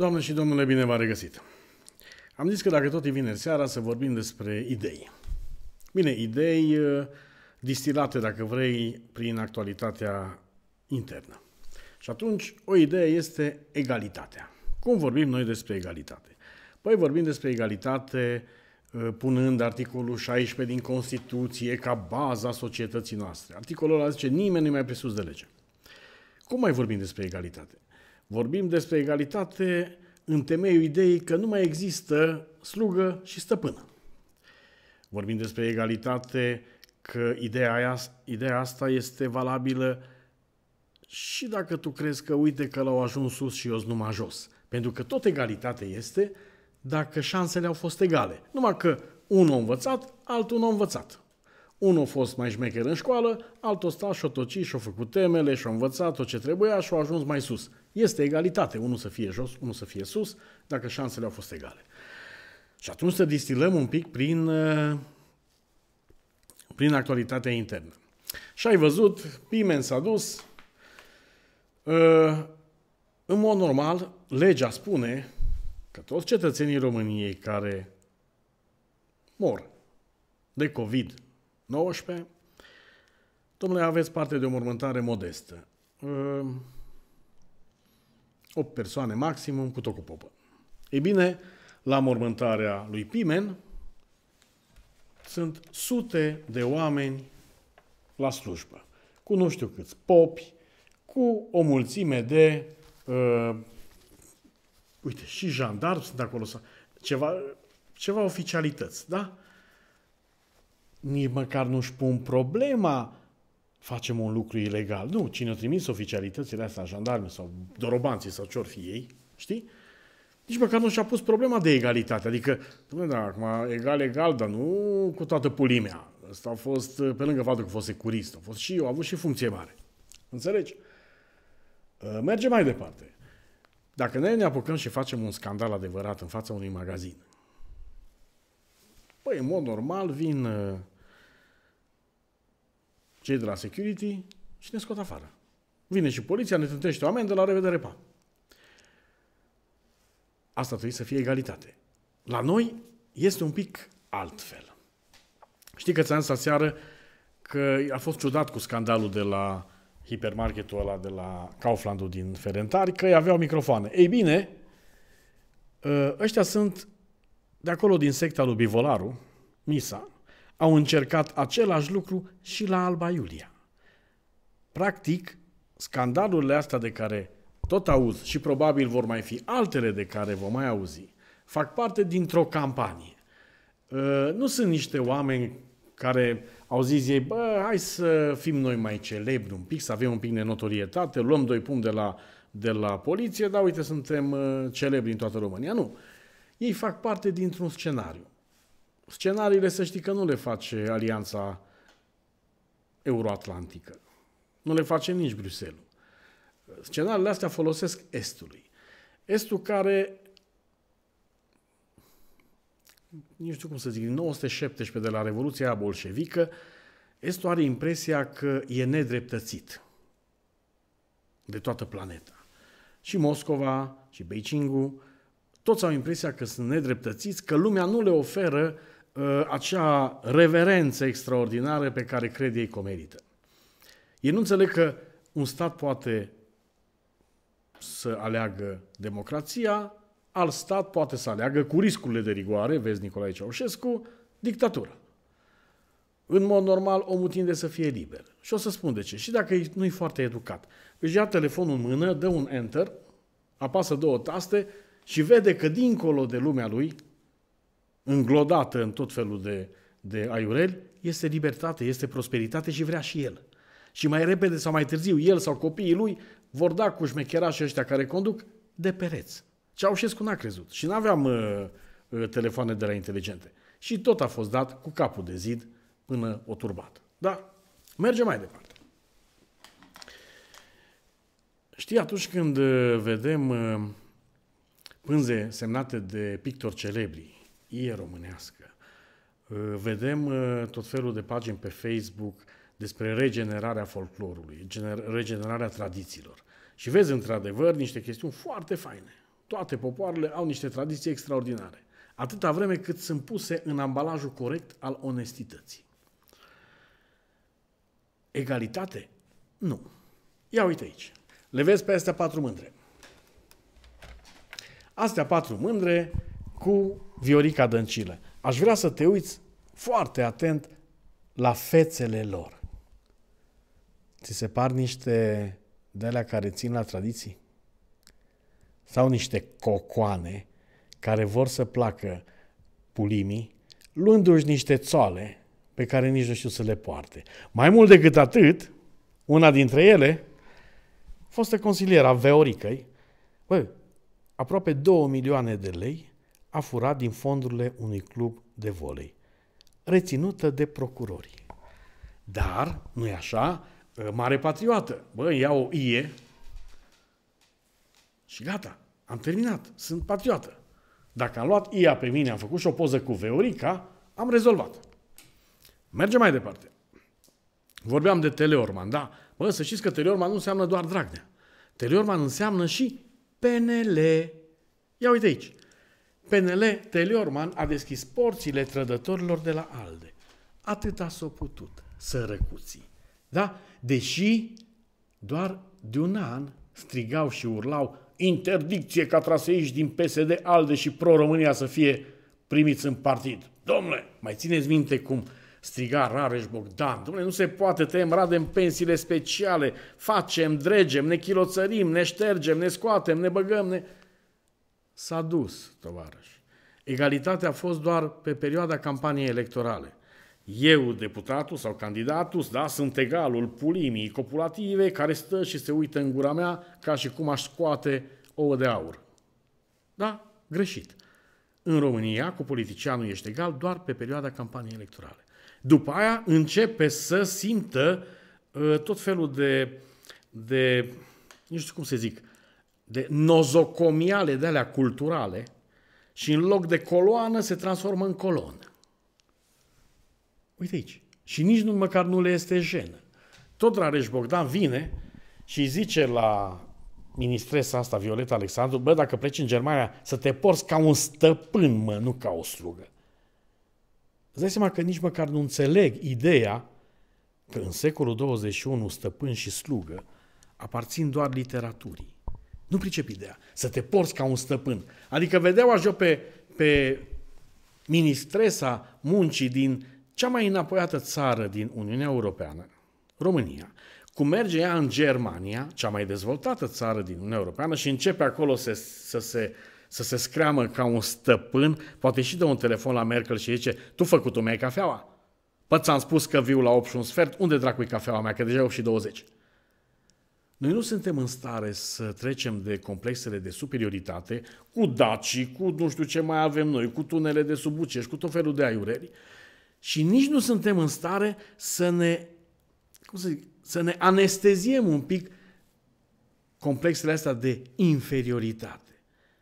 Doamne și domnule, bine v-am regăsit! Am zis că dacă tot e vineri seara să vorbim despre idei. Bine, idei uh, distilate, dacă vrei, prin actualitatea internă. Și atunci, o idee este egalitatea. Cum vorbim noi despre egalitate? Păi vorbim despre egalitate uh, punând articolul 16 din Constituție ca baza societății noastre. Articolul ăla zice nimeni nu mai presus de lege. Cum mai vorbim despre egalitate? Vorbim despre egalitate în temeiul ideii că nu mai există slugă și stăpână. Vorbim despre egalitate că ideea, aia, ideea asta este valabilă și dacă tu crezi că uite că l-au ajuns sus și eu numai jos. Pentru că tot egalitate este dacă șansele au fost egale. Numai că unul a învățat, altul nu a învățat. Unul a fost mai șmecher în școală, altul sta și a tocit și a făcut temele și a învățat tot ce trebuia și a ajuns mai sus. Este egalitate, unul să fie jos, unul să fie sus, dacă șansele au fost egale. Și atunci să distilăm un pic prin, uh, prin actualitatea internă. Și ai văzut, Pimen s-a dus. Uh, în mod normal, legea spune că toți cetățenii României care mor de COVID 19. Domnule, aveți parte de o mormântare modestă. 8 ă, persoane maximum, cu tot cu popă. Ei bine, la mormântarea lui Pimen sunt sute de oameni la slujbă, cu nu știu câți popi, cu o mulțime de, uh, uite, și jandarmi sunt acolo, ceva, ceva oficialități, da? nici măcar nu-și pun problema facem un lucru ilegal. Nu, cine a trimis oficialitățile astea, jandarmi sau dorobanții sau ce fi ei, știi? Nici măcar nu și-a pus problema de egalitate. Adică, domnule, da, acum egal, egal, dar nu cu toată pulimea. Asta a fost, pe lângă faptul că a fost securist, a fost și eu, a avut și funcție mare. Înțelegi? Uh, Merge mai departe. Dacă noi ne apucăm și facem un scandal adevărat în fața unui magazin, păi, în mod normal, vin uh, cei de la security și ne scot afară. Vine și poliția, ne trântește oameni de la revedere, pa. Asta trebuie să fie egalitate. La noi este un pic altfel. Știi că ți-am zis că a fost ciudat cu scandalul de la hipermarketul ăla de la Kaufland-ul din Ferentari, că ei aveau microfoane. Ei bine, ă, ăștia sunt de acolo din secta lui Bivolaru, Misa, au încercat același lucru și la Alba Iulia. Practic, scandalurile astea de care tot auz și probabil vor mai fi altele de care vom mai auzi, fac parte dintr-o campanie. Ă, nu sunt niște oameni care au zis ei, bă, hai să fim noi mai celebri un pic, să avem un pic de notorietate, luăm doi pumni de la, de la poliție, dar uite, suntem ă, celebri în toată România. Nu. Ei fac parte dintr-un scenariu. Scenariile să știi că nu le face Alianța Euroatlantică. Nu le face nici Bruxelles. Scenariile astea folosesc Estului. Estul care nu știu cum să zic, din 1917 de la Revoluția Bolșevică, Estul are impresia că e nedreptățit de toată planeta. Și Moscova, și Beijingul, toți au impresia că sunt nedreptățiți, că lumea nu le oferă Uh, acea reverență extraordinară pe care cred ei că o merită. Ei nu înțeleg că un stat poate să aleagă democrația, alt stat poate să aleagă cu riscurile de rigoare, vezi Nicolae Ceaușescu, dictatura. În mod normal, omul tinde să fie liber. Și o să spun de ce. Și dacă nu e foarte educat. Își ia telefonul în mână, dă un enter, apasă două taste și vede că dincolo de lumea lui, înglodată în tot felul de, de aiureli, este libertate, este prosperitate și vrea și el. Și mai repede sau mai târziu, el sau copiii lui vor da cu șmecherașii ăștia care conduc de pereți. Ceaușescu n-a crezut și n-aveam uh, uh telefoane de la inteligente. Și tot a fost dat cu capul de zid până o turbat. Da? Mergem mai departe. Știi, atunci când uh, vedem uh, pânze semnate de pictori celebri, e românească. Ă, vedem ă, tot felul de pagini pe Facebook despre regenerarea folclorului, regenerarea tradițiilor. Și vezi, într-adevăr, niște chestiuni foarte faine. Toate popoarele au niște tradiții extraordinare. Atâta vreme cât sunt puse în ambalajul corect al onestității. Egalitate? Nu. Ia uite aici. Le vezi pe astea patru mândre. Astea patru mândre cu Viorica Dăncilă. Aș vrea să te uiți foarte atent la fețele lor. Ți se par niște de alea care țin la tradiții? Sau niște cocoane care vor să placă pulimii, luându-și niște țoale pe care nici nu știu să le poarte. Mai mult decât atât, una dintre ele, fostă consiliera Veoricăi, bă, aproape 2 milioane de lei a furat din fondurile unui club de volei, reținută de procurori. Dar, nu e așa, ă, mare patriotă, bă, ia o ie și gata, am terminat, sunt patriotă. Dacă am luat IA pe mine, am făcut și o poză cu Veorica, am rezolvat. Mergem mai departe. Vorbeam de Teleorman, da? Bă, să știți că Teleorman nu înseamnă doar Dragnea. Teleorman înseamnă și PNL. Ia uite aici. PNL Teleorman a deschis porțile trădătorilor de la ALDE. Atâta s-a putut, sărăcuții. Da? Deși doar de un an strigau și urlau interdicție ca traseiști din PSD, ALDE și Pro-România să fie primiți în partid. Domnule, mai țineți minte cum striga Rareș Bogdan. Domnule, nu se poate, tăiem radem pensiile speciale, facem, dregem, ne chiloțărim, ne ștergem, ne scoatem, ne băgăm, ne... S-a dus, tovarăș. Egalitatea a fost doar pe perioada campaniei electorale. Eu, deputatul sau candidatul, da, sunt egalul pulimii copulative care stă și se uită în gura mea ca și cum aș scoate ouă de aur. Da, greșit. În România, cu politicianul ești egal doar pe perioada campaniei electorale. După aia începe să simtă uh, tot felul de, de, nu știu cum să zic, de nozocomiale de alea culturale și în loc de coloană se transformă în colonă. Uite aici. Și nici nu, măcar nu le este jenă. Tot Rareș Bogdan vine și zice la ministresa asta, Violeta Alexandru, bă, dacă pleci în Germania, să te porți ca un stăpân, mă, nu ca o slugă. Îți dai seama că nici măcar nu înțeleg ideea că în secolul 21 stăpân și slugă aparțin doar literaturii. Nu pricep ideea. Să te porți ca un stăpân. Adică vedeau așa pe, pe ministresa muncii din cea mai înapoiată țară din Uniunea Europeană, România, cum merge ea în Germania, cea mai dezvoltată țară din Uniunea Europeană, și începe acolo să, să se să se screamă ca un stăpân, poate și dă un telefon la Merkel și zice, tu făcut-o mi-ai cafeaua? Păi ți-am spus că viu la 8 și un sfert, unde dracu-i cafeaua mea, că deja e 8 și 20. Noi nu suntem în stare să trecem de complexele de superioritate cu dacii, cu nu știu ce mai avem noi, cu tunele de subucești, cu tot felul de aiureri și nici nu suntem în stare să ne, cum să, zic, să ne anesteziem un pic complexele astea de inferioritate.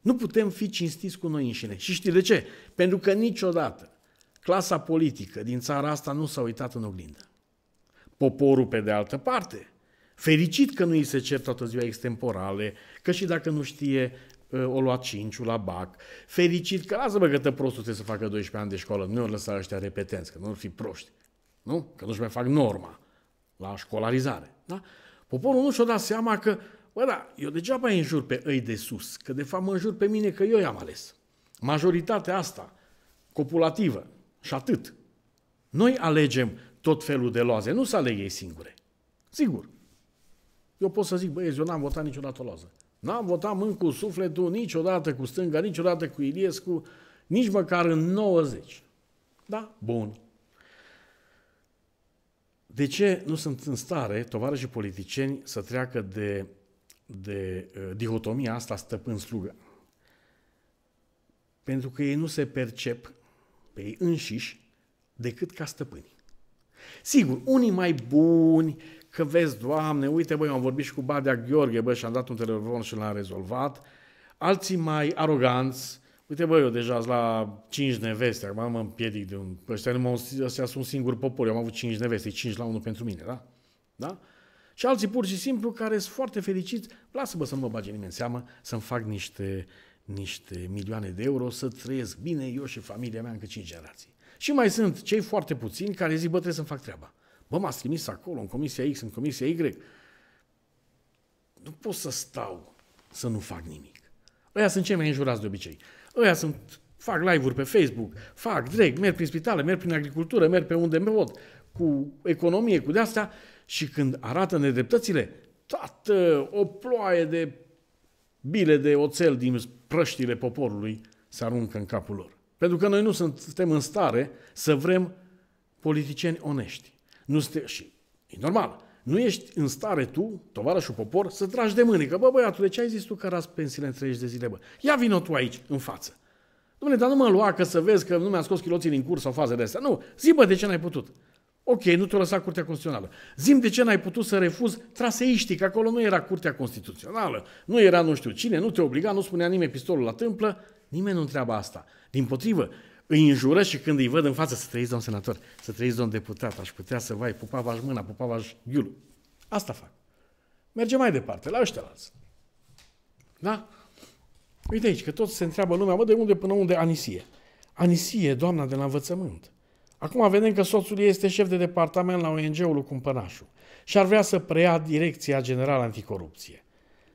Nu putem fi cinstiți cu noi înșine. Și știi de ce? Pentru că niciodată clasa politică din țara asta nu s-a uitat în oglindă. Poporul, pe de altă parte, fericit că nu îi se cer toată ziua extemporale, că și dacă nu știe, ă, o lua cinciul la BAC, fericit că lasă-mă că tă prostul trebuie să facă 12 ani de școală, nu o lăsa ăștia repetenți, că nu l fi proști, nu? Că nu-și mai fac norma la școlarizare, da? Poporul nu și-o dat seama că, bă, da, eu degeaba îi înjur pe ei de sus, că de fapt mă înjur pe mine că eu i-am ales. Majoritatea asta, copulativă și atât. Noi alegem tot felul de loaze, nu să aleg ei singure. Sigur, eu pot să zic, băieți, eu n-am votat niciodată Loză. N-am votat mân cu sufletul niciodată cu stânga, niciodată cu Iliescu, nici măcar în 90. Da? Bun. De ce nu sunt în stare tovarășii politicieni să treacă de, de uh, dihotomia asta stăpân-slugă? Pentru că ei nu se percep pe ei înșiși decât ca stăpâni. Sigur, unii mai buni, că vezi, Doamne, uite, băi, am vorbit și cu Badea Gheorghe, băi, și am dat un telefon și l-am rezolvat. Alții mai aroganți, uite, băi, eu deja la cinci neveste, acum mă împiedic de un... Ăștia, nu ăștia sunt singur popor, eu am avut cinci neveste, cinci la unul pentru mine, da? Da? Și alții pur și simplu care sunt foarte fericiți, lasă-mă să nu mă bage nimeni în seamă, să-mi fac niște, niște milioane de euro, să trăiesc bine eu și familia mea încă cinci generații. Și mai sunt cei foarte puțini care zic, bă, trebuie să-mi fac treaba. Bă, m-ați trimis acolo, în comisia X, în comisia Y. Nu pot să stau să nu fac nimic. Ăia sunt cei mai înjurați de obicei. Ăia sunt, fac live-uri pe Facebook, fac drag, merg prin spitale, merg prin agricultură, merg pe unde pot, cu economie, cu de-astea și când arată nedreptățile, toată o ploaie de bile de oțel din prăștile poporului se aruncă în capul lor. Pentru că noi nu suntem în stare să vrem politicieni onești. Nu stă, și e normal, nu ești în stare tu, tovarășul popor, să tragi de mânică. Bă, băiatule, ce ai zis tu că ras pensiile în 30 de zile, bă? Ia vină tu aici, în față. Dom'le, dar nu mă lua că să vezi că nu mi-am scos chiloții din curs sau faze de astea. Nu, zi bă, de ce n-ai putut? Ok, nu te-o lăsa Curtea Constituțională. Zim de ce n-ai putut să refuzi traseiștii, că acolo nu era Curtea Constituțională, nu era nu știu cine, nu te obliga, nu spunea nimeni pistolul la tâmplă, nimeni nu întreabă asta. Din potrivă, îi înjură și când îi văd în față, să trăiți domn senator, să trăiți domn deputat, aș putea să vai, pupa v mâna, pupa v ghiul. Asta fac. Merge mai departe, la ăștia la Da? Uite aici, că tot se întreabă lumea, mă, de unde până unde Anisie? Anisie, doamna de la învățământ. Acum vedem că soțul ei este șef de departament la ONG-ul lui Cumpănașu și ar vrea să preia Direcția Generală Anticorupție.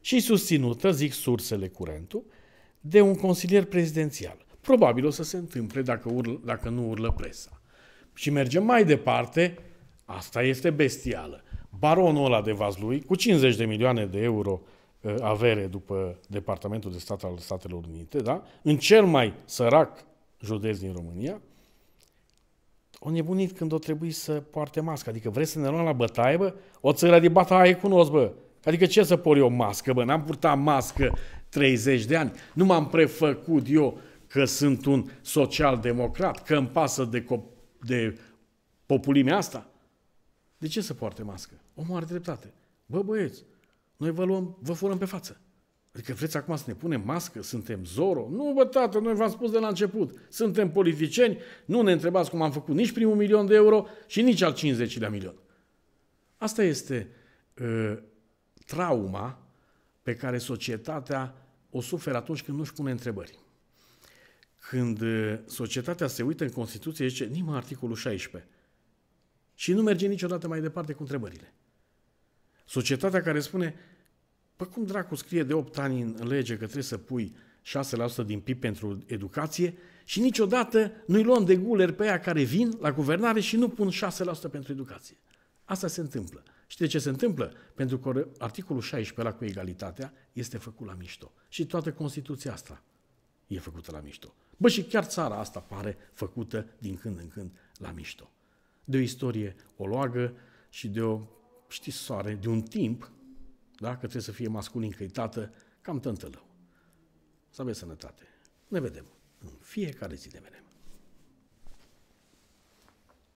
Și susținută, zic sursele curentul, de un consilier prezidențial. Probabil o să se întâmple dacă, url, dacă nu urlă presa. Și mergem mai departe, asta este bestială. Baronul ăla de Vazlui, cu 50 de milioane de euro ă, avere după Departamentul de Stat al Statelor Unite, da? în cel mai sărac județ din România, o nebunit când o trebuie să poarte mască. Adică vreți să ne luăm la bătaie, bă? O țără de bătaie cunosc, bă. Adică ce să por eu mască, bă? N-am purtat mască 30 de ani. Nu m-am prefăcut eu că sunt un social-democrat, că îmi pasă de, cop- de populimea asta. De ce să poarte mască? Omul are dreptate. Bă, băieți, noi vă luăm, vă furăm pe față. Adică vreți acum să ne punem mască? Suntem Zoro? Nu, bă, tată, noi v-am spus de la început. Suntem politicieni, nu ne întrebați cum am făcut nici primul milion de euro și nici al 50 de milion. Asta este uh, trauma pe care societatea o suferă atunci când nu-și pune întrebări când societatea se uită în Constituție, zice, nimă articolul 16. Și nu merge niciodată mai departe cu întrebările. Societatea care spune, păi cum dracu scrie de 8 ani în lege că trebuie să pui 6% din PIB pentru educație și niciodată nu-i luăm de guler pe aia care vin la guvernare și nu pun 6% pentru educație. Asta se întâmplă. Și de ce se întâmplă? Pentru că articolul 16 la cu egalitatea este făcut la mișto. Și toată Constituția asta e făcută la mișto. Bă, și chiar țara asta pare făcută din când în când la mișto. De o istorie o loagă și de o, știți, soare, de un timp, da, că trebuie să fie masculin, că tată, cam tântălău. Să aveți sănătate. Ne vedem în fiecare zi de mereu.